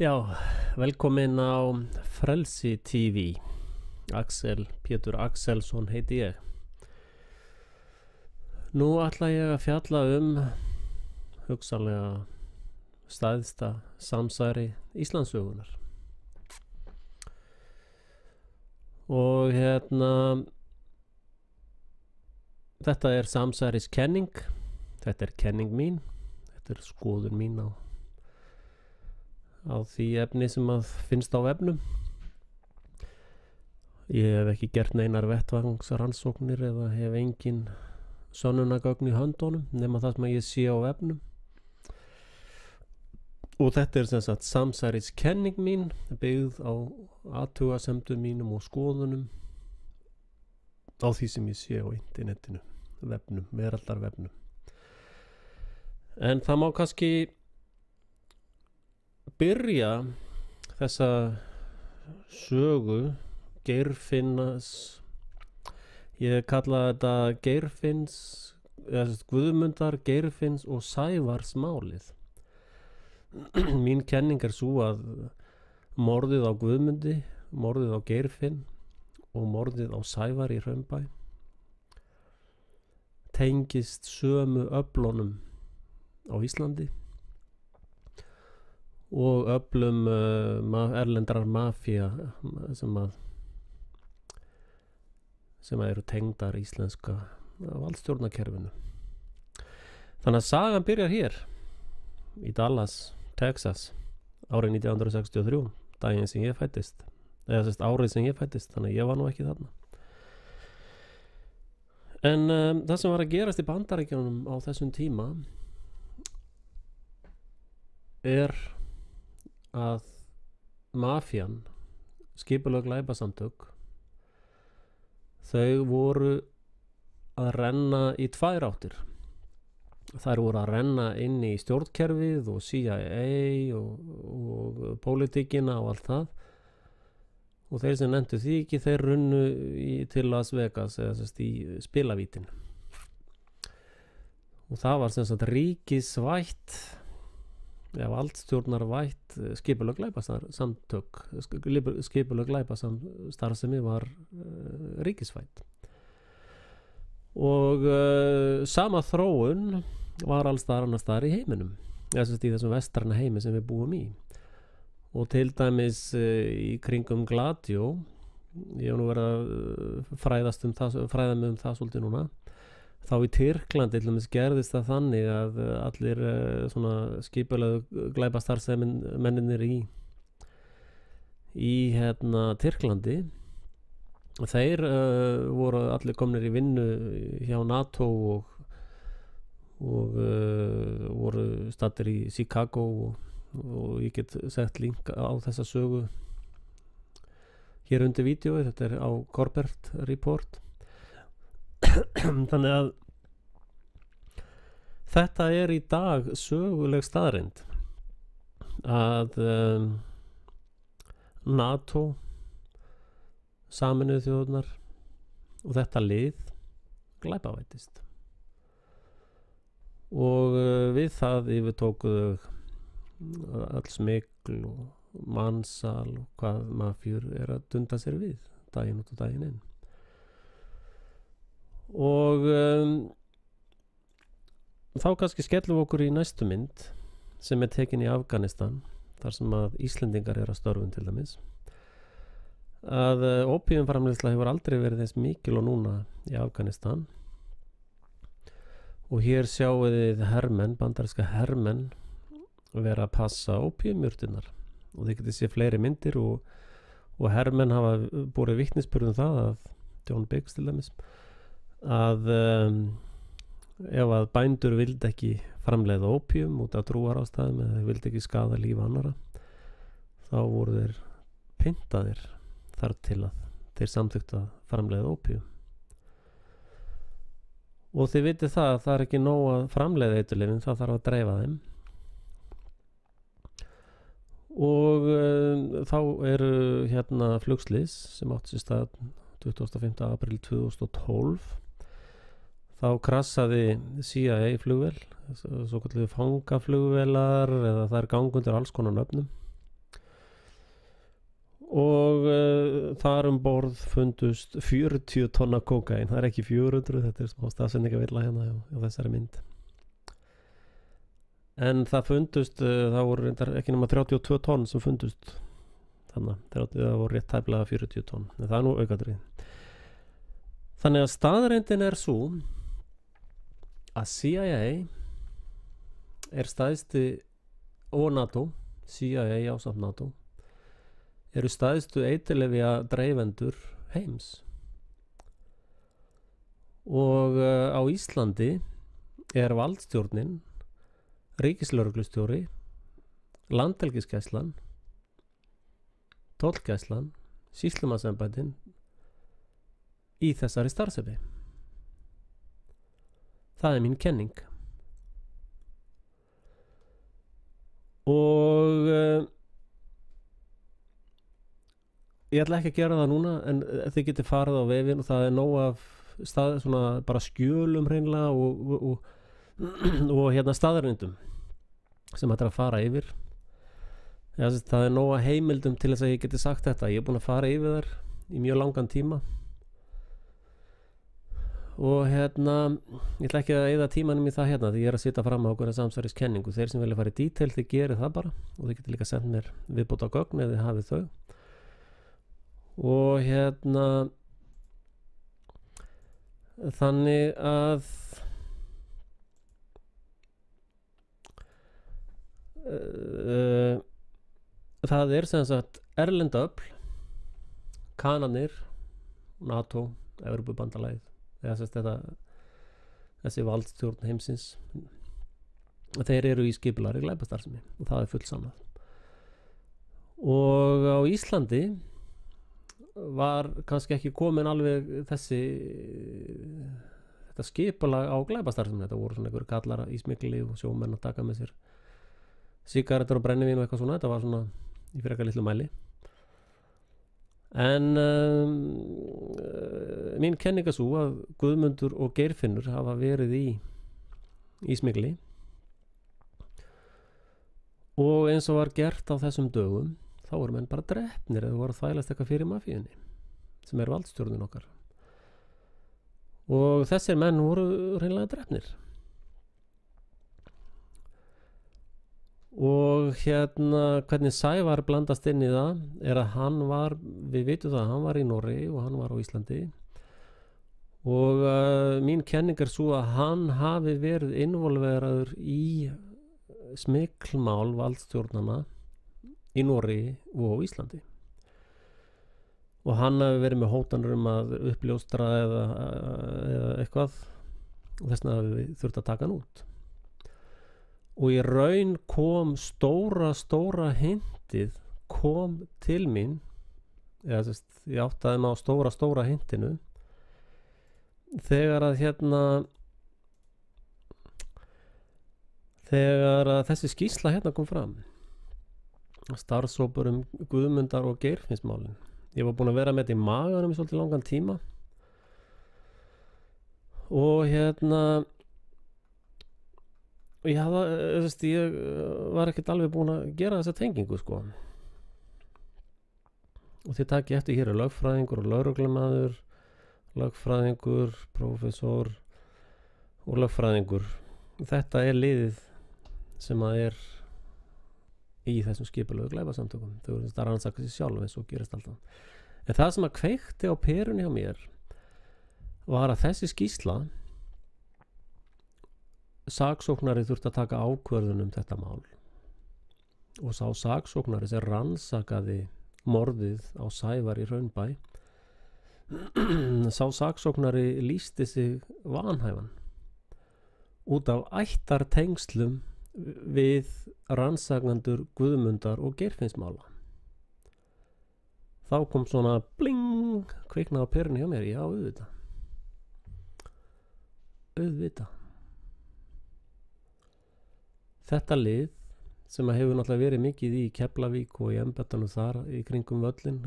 Já, velkomin á Frelsi TV Axel, Pétur Axelsson heiti ég Nú ætla ég að fjalla um hugsalega staðista samsæri Íslandsögunar og hérna þetta er samsæriskenning þetta er kenning mín þetta er skoður mín á á því efni sem að finnst á efnum ég hef ekki gert neinar vettvangsaransóknir eða hef engin sönunagögn í höndónum nema það sem ég sé á efnum og þetta er sem sagt samsæriskenning mín byggð á aðtugasemdum mínum og skoðunum á því sem ég sé á internetinu vefnum, veraldarvefnum en það má kannski byrja þessa sögu Geirfinnas ég kalla þetta Geirfinns Guðmundar, Geirfinns og Sævars málið mín kenning er svo að morðið á Guðmundi morðið á Geirfinn og morðið á Sævar í Römbæ tengist sömu öflónum á Íslandi og öflum uh, ma erlendrar mafíja sem að sem að eru tengdar íslenska uh, valdstjórnakerfinu þannig að sagan byrjar hér í Dallas, Texas árið 1963 daginn sem ég fættist eða sérst árið sem ég fættist þannig að ég var nú ekki þarna en um, það sem var að gerast í bandaríkjánum á þessum tíma er að mafjan skipulega glæpasamtök þau voru að renna í tvær áttir þær voru að renna inn í stjórnkerfið og CIA og, og pólitíkina og allt það og þeir sem nefndu því ekki þeir runnu í, til Las Vegas eða sérst í spilavítin og það var sem sagt ríkisvætt eða valdstjórnar vætt skipulega glæpasamtök skipulega glæpastarf sem var uh, ríkisvætt og uh, sama þróun var allstar annars þar í heiminum eða sérst í þessum vestrarna heimi sem við búum í og til dæmis uh, í kringum Gladjó ég hef nú verið að fræðast um það, fræða mig um það svolítið núna þá í Tyrklandi gerðist það þannig að eh, allir eh, skipalega glæpa starfsmenninir í í hérna Tyrklandi þeir uh, voru allir komnir í vinnu hjá NATO og, og uh, voru stattir í Chicago og, og ég get sett link á þessa sögu hér undir vídeo, þetta er á Corbett Report þannig að þetta er í dag söguleg staðrind að um, NATO saminuð þjóðnar og þetta lið glæpavætist og uh, við það yfir tókuðu alls miklu og mannsal og hvað mafjur er að dunda sér við daginn út og daginn inn og um, þá kannski skellum við okkur í næstu mynd sem er tekin í Afganistan þar sem að Íslendingar eru að störfum til dæmis að uh, opiumframleysla hefur aldrei verið eins mikil og núna í Afganistan og hér sjáu þið hermen, bandarska hermen vera að passa opiumjúrtunar og þið getur séð fleiri myndir og, og hermen hafa búið vittnispurðum það að John Biggs til dæmis að um, ef að bændur vild ekki framleiða opium út af trúar ástæðum eða vild ekki skada lífa annara þá voru þeir pyntaðir þar til að þeir samþykta framleiða opium og þið vitið það að það er ekki nóg að framleiða eitthulifin það þarf að dreifa þeim og uh, þá eru hérna flugslís sem átt sér stað 25. april 2012 þá krassaði CIA flugvel svo kallið fangaflugvelar eða það er gangundir alls konar nöfnum og uh, þar um borð fundust 40 tonna kokain það er ekki 400, þetta er smá stafsendinga vilja hérna á, á þessari mynd en það fundust uh, það voru ekki nema 32 tonn sem fundust þannig að það voru rétt tæflaða 40 tonn en það er nú aukadrið þannig að staðreindin er svo að CIA er staðisti og NATO, CIA ásamt NATO eru staðistu eitilefja dreifendur heims og eh, á Íslandi er valdstjórnin ríkislauruglustjóri landelgiskeslan tólkeslan síslumassembætin í þessari starfsefi Það er mín kenning. Og uh, ég ætla ekki að gera það núna en eh, þið getur farið á vefin og það er nóg af stað, svona, bara skjölum hreinlega og, og, og, og hérna staðarindum sem hættir að fara yfir. Það er nóg að heimildum til þess að ég geti sagt þetta. Ég er búin að fara yfir þar í mjög langan tíma og hérna ég ætla ekki að eða tímanum í það hérna því ég er að sita fram á okkur að samsverðiskenningu þeir sem vilja fara í dítel þeir geri það bara og þeir getur líka sendt mér viðbúta á gögn eða hafið þau og hérna þannig að uh, það er sem sagt Erlendöfl Kananir NATO Európa bandalæð eða sérst þetta þessi valdstjórn heimsins þeir eru í skipulari glæpastarfsemi og það er fullsamnað og á Íslandi var kannski ekki komin alveg þessi þetta skipula á glæpastarfsemi þetta voru svona einhverju kallara í smikli og sjómenn að taka með sér sigaretur og brennivín og eitthvað svona þetta var svona í fyrir eitthvað litlu mæli en um, mín kenninga svo að Guðmundur og Geirfinnur hafa verið í í smigli og eins og var gert á þessum dögum þá voru menn bara drefnir eða voru þælast eitthvað fyrir mafíunni sem er valdstjórnun okkar og þessir menn voru reynilega drefnir og hérna hvernig Sævar blandast inn í það er að hann var, við veitum það hann var í Norri og hann var á Íslandi og uh, mín kenning er svo að hann hafi verið involveraður í smiklmál valdstjórnana í Nóri og á Íslandi og hann hafi verið með hótanur um að uppljóstra eða, eða eitthvað og þess vegna hafi við þurft að taka hann út og í raun kom stóra stóra hindið kom til mín eða þess að ég áttaði maður stóra stóra hindinu þegar að hérna þegar að þessi skísla hérna kom fram starfsópur um guðmundar og geirfinnsmálin ég var búin að vera með þetta í maganum í svolítið langan tíma og hérna ég, hafða, eh, veist, ég eh, var ekkert alveg búin að gera þessa tengingu sko og því takk ég eftir hér er lögfræðingur og lögruglemaður lagfræðingur, profesor og lagfræðingur þetta er liðið sem að er í þessum skipulögu glæbasamtökum þau eru þetta rannsakast í sjálf eins og gerist alltaf en það sem að kveikti á perunni á mér var að þessi skísla saksóknari þurfti að taka ákverðunum þetta mál og sá saksóknari sem rannsakaði morðið á sævar í raunbæ sá saksóknari lísti sig vanhæfan út af ættartengslum við rannsagandur guðmundar og gerfinsmála þá kom svona bling kvikna á pyrni hjá mér, já auðvita auðvita þetta lið sem að hefur náttúrulega verið mikið í Keflavík og í Embettan og þar í kringum völlin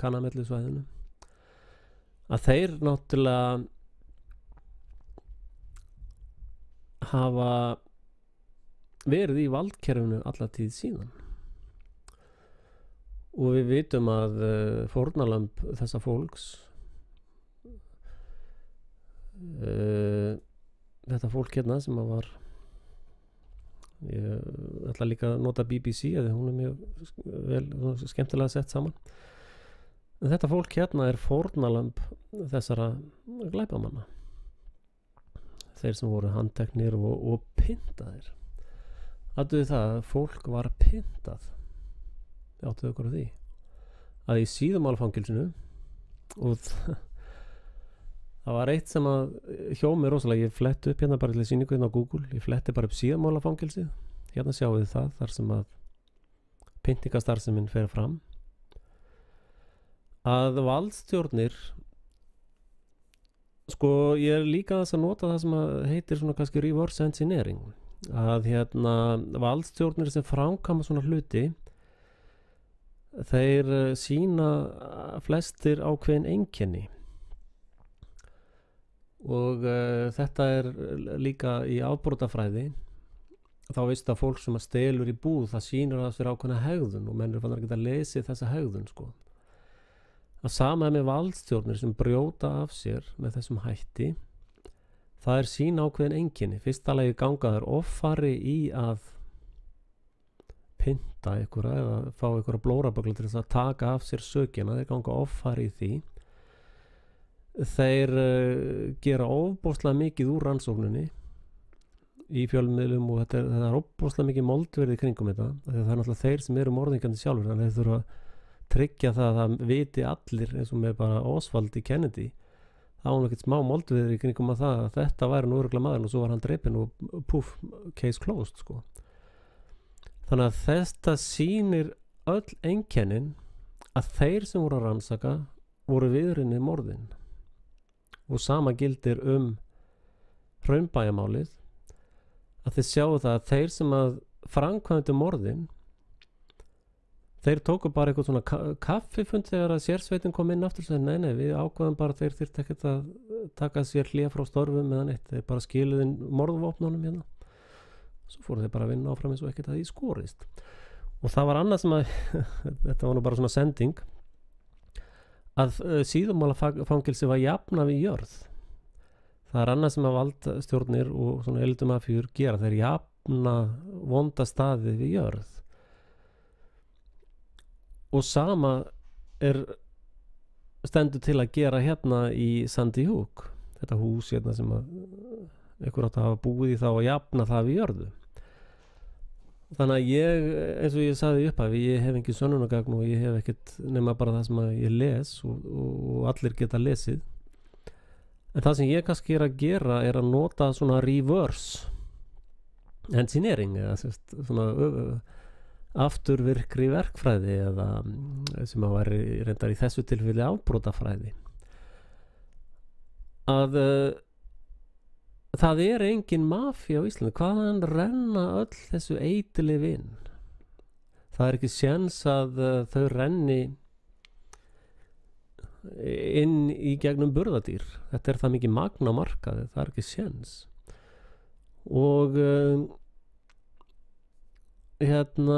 kannamellisvæðinu að þeir náttúrulega hafa verið í valdkerfinu alla tíð síðan og við vitum að eh, fórnalamb þessa fólks uh, þetta fólk hérna sem að var ég ætla líka að nota BBC eða hún er mjög vel skemmtilega sett saman Þetta fólk hérna er fornalömp þessara glæbamanna þeir sem voru handteknir og, og pintaðir Ættu það að fólk var pintað áttuðu okkur á því að í síðumálfangilsinu og það var eitt sem að hjá mig rosalega, ég flett upp hérna bara til síningu hérna á Google, ég fletti bara upp síðumálfangilsi hérna sjáu þið það þar sem að pintingastarfseminn fer fram að valdstjórnir sko ég er líka þess að nota það sem heitir svona kannski reverse engineering að hérna valdstjórnir sem framkama svona hluti þeir eh, sína flestir ákveðin enginni og uh, þetta er líka í ábrótafræði þá veist að fólk sem að stelur í búð það sínur að það fyrir ákveðina hegðun og mennir fannar ekki að lesi þessa hegðun sko að samaði með valdstjórnir sem brjóta af sér með þessum hætti það er sín ákveðin enginni fyrsta lagi gangaður ofari í að pinta ykkur eða fá ykkur að blóra bakla til þess að taka af sér sökina þeir ganga ofari í því þeir uh, gera ofbóstlega mikið úr rannsóknunni í fjölmiðlum og þetta er, er ofbóstlega mikið moldverði kringum þetta það er náttúrulega þeir sem eru morðingandi sjálfur þannig að þeir þurfa tryggja það að það viti allir eins og með bara Osvaldi Kennedy þá var hann ekkert smá moldviður í kringum að það að þetta væri nú öruglega maður og svo var hann dreipin og puff, case closed sko. þannig að þetta sínir öll einkennin að þeir sem voru að rannsaka voru viðrinni í morðin og sama gildir um raumbæjamálið að þið sjáu það að þeir sem að framkvæmdu morðin þeir tóku bara eitthvað svona ka kaffifund þegar að sérsveitin kom inn aftur og sagði nei, nei, við ákvaðum bara þeir þurft ekkert að taka sér hlýja frá storfum eða neitt, þeir bara skiluðin morðvopnunum hérna svo fóru þeir bara að vinna áfram eins og ekkert að því skorist og það var annað sem að þetta var nú bara svona sending að uh, síðumálafangelsi var jafna við jörð það er annað sem að valdstjórnir og svona eldumaffjur gera, þeir jafna vonda staði við jörð og sama er stendur til að gera hérna í Sandy Hook þetta hús hérna sem að ykkur eh, átt að hafa búið í þá og jafna það við jörðu þannig að ég, eins og ég saði upp að ég hef ekki sönunagagn og ég hef ekkert nema bara það sem að ég les og, og allir geta lesið en það sem ég kannski er að gera er að nota svona reverse engineering eða sérst svona öf afturvirkri verkfræði eða mm, sem að var reyndar í þessu tilfelli afbrótafræði að uh, það er engin mafi á Íslandi hvaðan renna öll þessu eitilif inn það er ekki sjans að uh, þau renni inn í gegnum burðadýr þetta er það mikið magna markaði það er ekki sjans og uh, hérna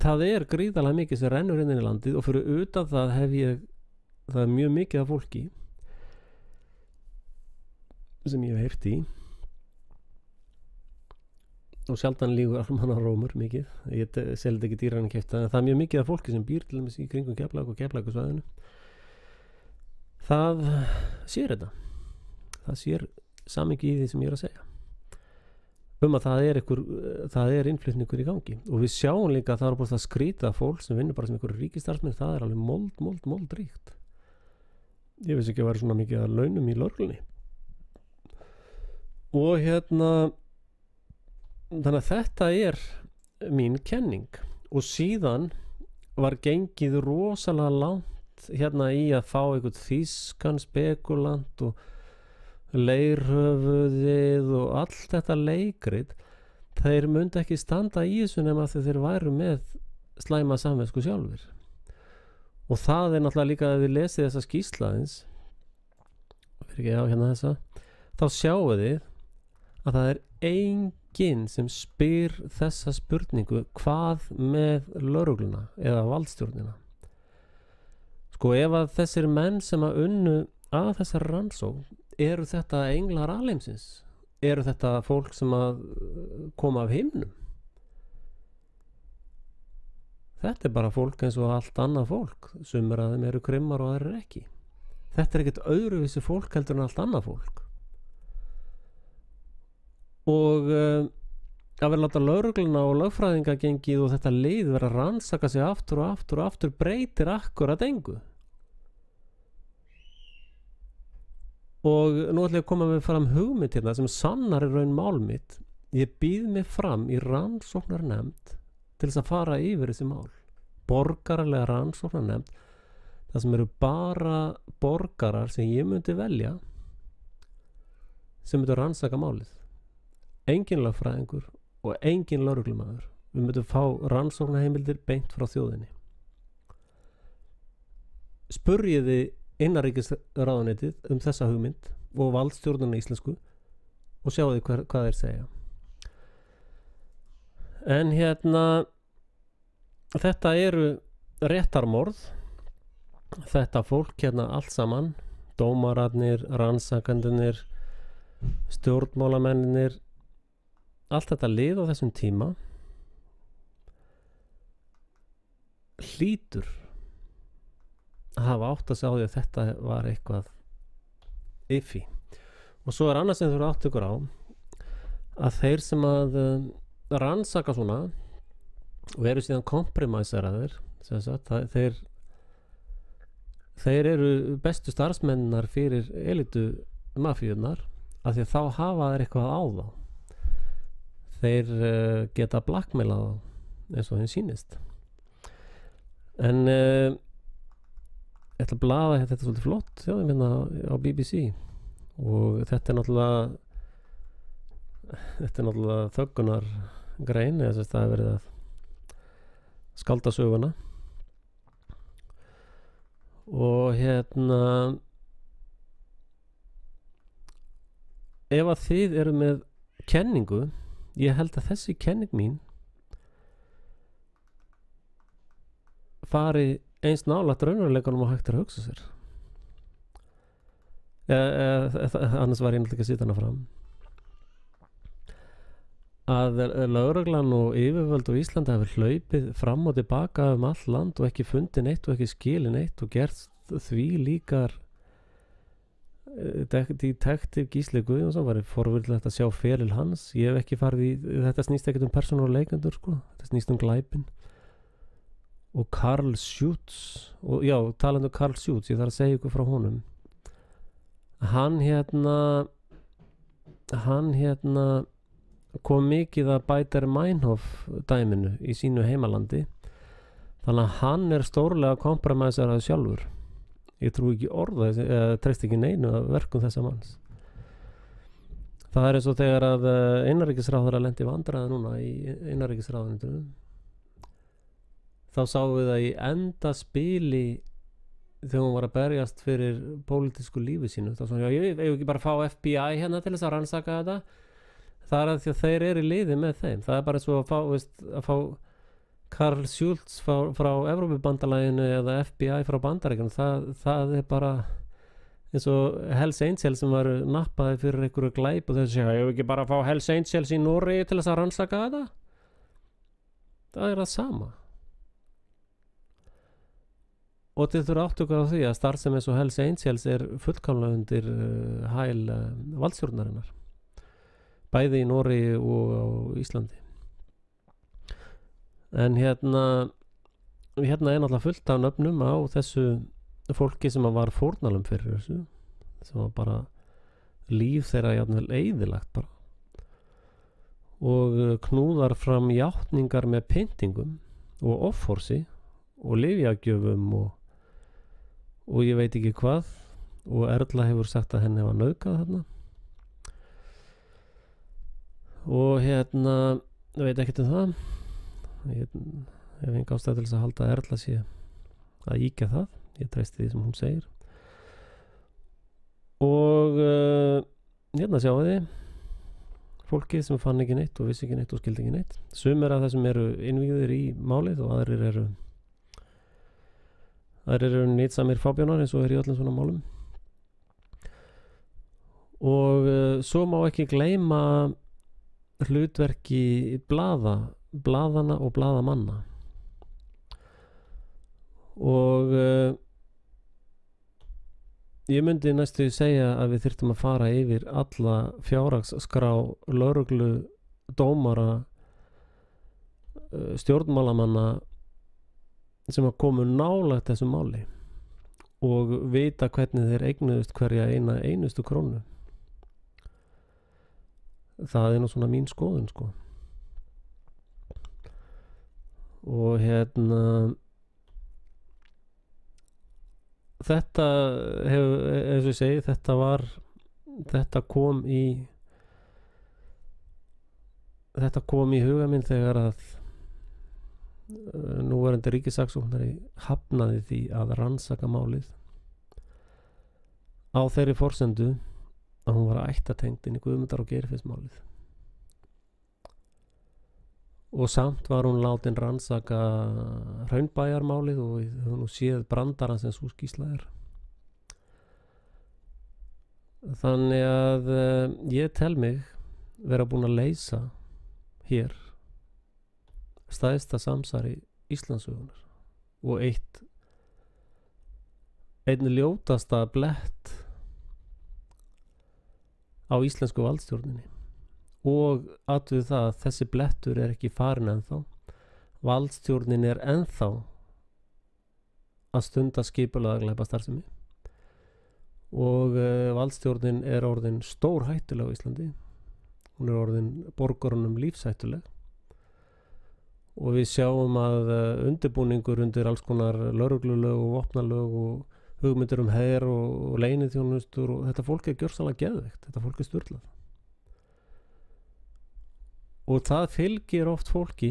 það er gríðalega mikið sem rennur hérna inn í landið og fyrir auðvitað það hef ég það er mjög mikið af fólki sem ég hef heyrti og sjaldan lígur almanna rómur mikið ég seldi ekki dýran að kæfta það er mjög mikið af fólki sem býr til þess í kringum keflag og keflagsvæðinu það sér þetta það sér samingi í því sem ég er að segja um að það er, ykkur, eh, það er innflytningur í gangi og við sjáum líka að það er búin að skrýta fólk sem vinnur bara sem einhverju ríkistarfsmenn það er alveg mold, mold, mold ríkt ég veist ekki að vera svona mikið að launum í lörglunni og hérna þannig að þetta er mín kenning og síðan var gengið rosalega langt hérna í að fá einhvern þískan spekulant og leirhöfuðið og allt þetta leikrit þeir myndi ekki standa í þessu nema þegar þeir væru með slæma samvesku sjálfur og það er náttúrulega líka að við lesið þessa skýslaðins hérna þessa, þá sjáu þið að það er enginn sem spyr þessa spurningu hvað með laurugluna eða valdstjórnina sko ef að þessir menn sem að unnu að þessar rannsók eru þetta englar alheimsins? Eru þetta fólk sem að uh, koma af himnum? Þetta er bara fólk eins og allt annað fólk sem er að þeim eru krymmar og aðeir eru ekki. Þetta er ekkert öðruvísi fólk heldur en allt annað fólk. Og uh, að vera láta laurugluna og lögfræðinga gengið og þetta lið vera að rannsaka sig aftur og aftur og aftur breytir akkurat engu. og nú ætlum ég að koma með fram hugmynd hérna sem sannar er raun mál mitt ég býð mig fram í rannsóknar nefnd til þess að fara yfir þessi mál borgarlega rannsóknar nefnd það sem eru bara borgarar sem ég myndi velja sem myndi rannsaka málið engin lagfræðingur og engin lauruglumæður við myndum fá rannsóknarheimildir beint frá þjóðinni spurjiði innarriksraðanetið um þessa hugmynd og valdstjórnuna íslensku og sjáðu hver, hvað þeir segja en hérna þetta eru réttarmorð þetta fólk hérna allt saman dómaradnir, rannsakandunir stjórnmálamennir allt þetta lið á þessum tíma hlýtur hafa átt að segja á því að þetta var eitthvað yfi og svo er annars sem þú eru átt ykkur á að þeir sem að uh, rannsaka svona og eru síðan kompromæseraðir þeir þeir eru bestu starfsmennar fyrir elitu mafíunar af því að þá hafa þeir eitthvað á þá þeir uh, geta blackmailað eins og þeim sínist en en uh, ég ætla að blaða hérna, þetta er svolítið flott já, minna, hérna á BBC og þetta er náttúrulega þetta er náttúrulega þöggunar grein eða þess að það er verið að skalda söguna og hérna ef að þið eru með kenningu ég held að þessi kenning mín fari eins nálagt raunveruleikunum og hægt er að hugsa sér e, e, e, annars var ég náttúrulega ekki að sýta hana fram að eh, lauraglan og yfirvöld og Íslanda hefur hlaupið fram og tilbaka um all land og ekki fundið neitt og ekki skilin neitt og gert því líkar eh, detektiv Gísli Guðjónsson var forvöldilegt að sjá feril hans ég hef ekki farið í, þetta snýst ekkert um persónuleikendur sko, þetta snýst um glæpin og Karl Schütz og já, talandu um Karl Schütz ég þarf að segja ykkur frá honum hann hérna hann hérna kom mikið að bæta Meinhof dæminu í sínu heimalandi þannig að hann er stórlega að kompromæsa það sjálfur ég trú ekki orða treyst ekki neinu að verkum þessa manns það er eins og þegar að einarrikisráður eh, að lendi vandraða núna í einarrikisráðunum þá sáum við það í enda spili þegar hún var að berjast fyrir pólitísku lífi sínu þá svona, já ég hefur ekki bara að fá FBI hérna til þess að rannsaka þetta það er að því að þeir eru í liði með þeim það er bara svo að fá, veist, að fá Karl Schultz frá, frá Evrópubandalæginu eða FBI frá bandarækjum, það, það er bara eins og Hells Angels sem var nappaði fyrir einhverju glæp og þess að ég hef ekki bara að fá Hells Angels í Nóri til þess að rannsaka þetta það er það sama og þið þurfa áttökur á því að starfsemi eins og Hells Angels er fullkamla undir eh, hæl eh, valdstjórnarinnar bæði í Nóri og Íslandi en hérna hérna er náttúrulega fullt af nöfnum á þessu fólki sem var fórnalum fyrir þessu sem var bara líf þeirra játnvel eðilagt bara og eh, knúðar fram játningar með pyntingum og offorsi og lifjagjöfum og og ég veit ekki hvað og Erla hefur sagt að henni var nöðgað hérna og hérna veit ekkert um það ég hef enga ástæð til þess að halda að Erla sé að íkja það ég treysti því sem hún segir og uh, hérna sjáum við fólkið sem fann ekki neitt og vissi ekki neitt og skildi ekki neitt sumir af það sem eru innvíður í málið og aðrir eru þær eru nýtsamir fábjónar eins og er í öllum svona málum og uh, svo má ekki gleima hlutverki blada bladana og bladamanna og uh, ég myndi næstu segja að við þyrtum að fara yfir alla fjárhagsskrá lauruglu, dómara eh, stjórnmálamanna sem að komu nálagt þessu máli og vita hvernig þeir eignuðust hverja eina einustu krónu það er nú svona mín skoðun sko og hérna þetta hefur, eins og ég segi, þetta var þetta kom í þetta kom í huga minn þegar að núverandi ríkisaksóknari hafnaði því að rannsaka málið á þeirri forsendu að hún var ættatengt inn í guðmundar og gerfismálið og samt var hún látin rannsaka raunbæjarmálið og hún séð brandara sem svo skíslaðir þannig að eh, ég tel mig vera búin að leysa hér stæðsta samsari Íslandsögunar og eitt einni ljótasta blett á íslensku valdstjórnini og aðtöðu það að þessi blettur er ekki farin ennþá valdstjórnin er ennþá að stunda skipulaðagleipa starfsemi og uh, valdstjórnin er orðin stór hættulega á Íslandi hún er orðin borgarunum lífsættuleg og við sjáum að eh, undirbúningur undir alls konar lauruglulög og vopnalög og hugmyndir um herr og, og leinið þjónustur og þetta fólk er gjörsalega geðveikt, þetta fólk er styrlað og það fylgir oft fólki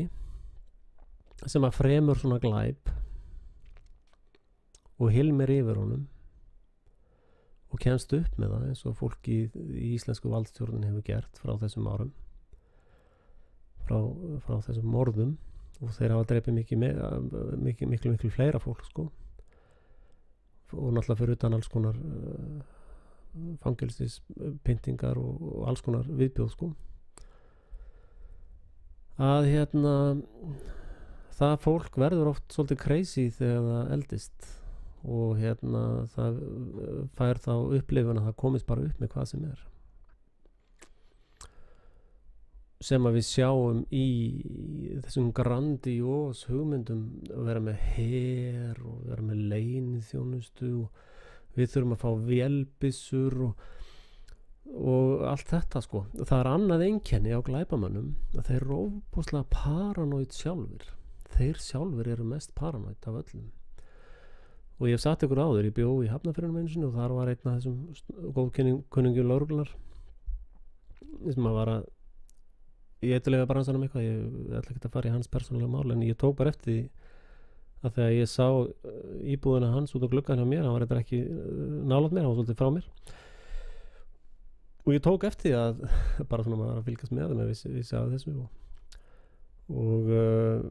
sem að fremur svona glæp og hilmir yfir honum og kemst upp með það eins og fólki í, í íslensku valdstjórnum hefur gert frá þessum árum frá, frá þessum morðum og þeir hafa dreipið mikið miklu, miklu miklu fleira fólk sko og náttúrulega fyrir utan alls konar uh, fangilstispyntingar og, og alls konar viðbjóð sko að hérna það fólk verður oft svolítið crazy þegar það eldist og hérna það uh, fær þá upplifun að það komist bara upp með hvað sem er sem að við sjáum í þessum grandiós hugmyndum að vera með her og vera með leini þjónustu og við þurfum að fá velbissur og, og allt þetta sko. Það er annað einkenni á glæbamannum að þeir eru óbúslega paranóitt sjálfur. Þeir sjálfur eru mest paranóitt af öllum. Og ég hef satt ykkur áður, ég bjó í Hafnafjörnum eins og þar var einn af þessum góðkunningjur laurglar sem að var að ég eitthvað bara hans að hann um eitthvað ég ætla ekki að fara í hans persónulega mál en ég tók bara eftir því að þegar ég sá uh, íbúðina hans út á gluggan hjá mér hann var eitthvað ekki uh, nálat mér, hann var svolítið frá mér og ég tók eftir því að bara svona maður var að fylgast með það með vissi, vissi að þessu og, og uh,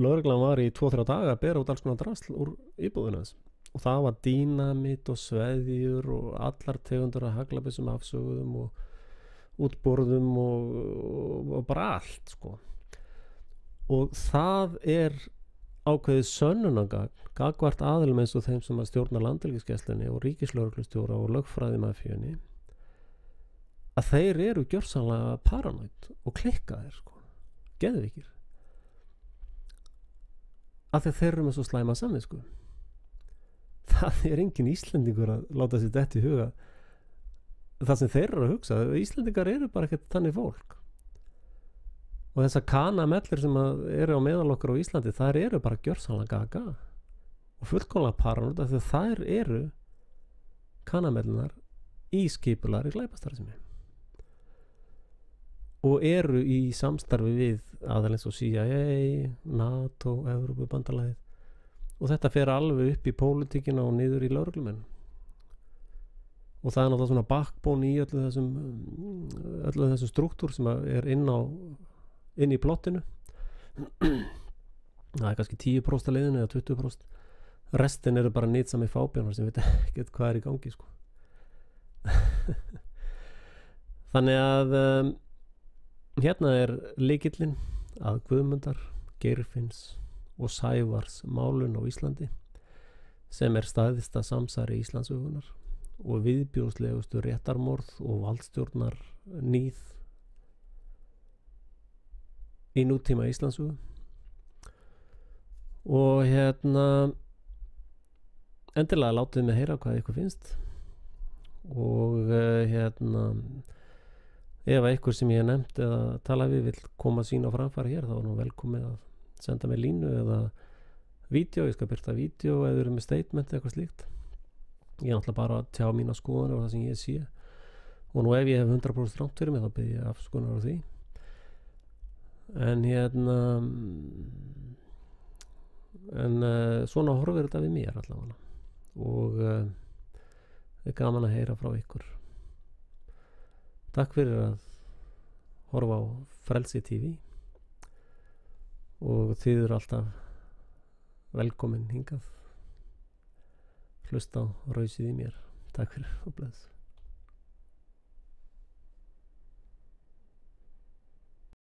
lögreglan var í 2-3 daga að bera út alls konar drasl úr íbúðina þess og það var dínamitt og sveðjur og allar tegundur að hagla útborðum og, og bara allt sko. og það er ákveðið sönnunanga gagvart aðlum eins og þeim sem að stjórna landilgiskeslinni og ríkislauglustjóra og lögfræðimafjönni að þeir eru gjörsanlega paranoid og klikkaðir sko, geðvikir að þeir eru með svo slæma samið sko það er engin íslendingur að láta sér dætt í huga það sem þeir eru að hugsa Íslendingar eru bara ekkert þannig fólk og þess að kanamellir sem eru á meðal okkur á Íslandi þær eru bara gjörsanlega gaga og fullkónlega paranútt af því að þær eru kanamellinar í skipular í glæpastar sem er og eru í samstarfi við aðeins og CIA NATO, Európa bandalæð og þetta fer alveg upp í pólitíkina og niður í laurglumennum og það er náttúrulega svona bakbón í öllu þessum öllu þessum struktúr sem er inn á inn í plottinu það er kannski 10% leiðinu eða 20% restin eru bara nýtt sami fábjörnar sem veit ekki hvað er í gangi sko þannig að um, hérna er likillin að Guðmundar, Geirfinns og Sævars málun á Íslandi sem er staðista samsari í Íslandsögunar og viðbjóðslegustu réttarmorð og valdstjórnar nýð í nútíma Íslandsögu og hérna endilega látið mig heyra hvað ykkur finnst og eh, hérna ef eitthvað sem ég hef nefnt eða talað við vil koma sín á framfari hér þá er nú velkomið að senda mig línu eða vídeo, ég skal byrta vídeo eða við erum með statement eða eitthvað slíkt ég er náttúrulega bara að tjá mína skoðan og það sem ég sé og nú ef ég hef 100% rámt fyrir mig þá byrjum ég afskonar á því en hérna en uh, svona horfir þetta við mér allavega og uh, eh, það er gaman að heyra frá ykkur takk fyrir að horfa á Frelsi TV og þið eru alltaf velkominn hingað hlusta á rausið í mér. Takk fyrir og bless.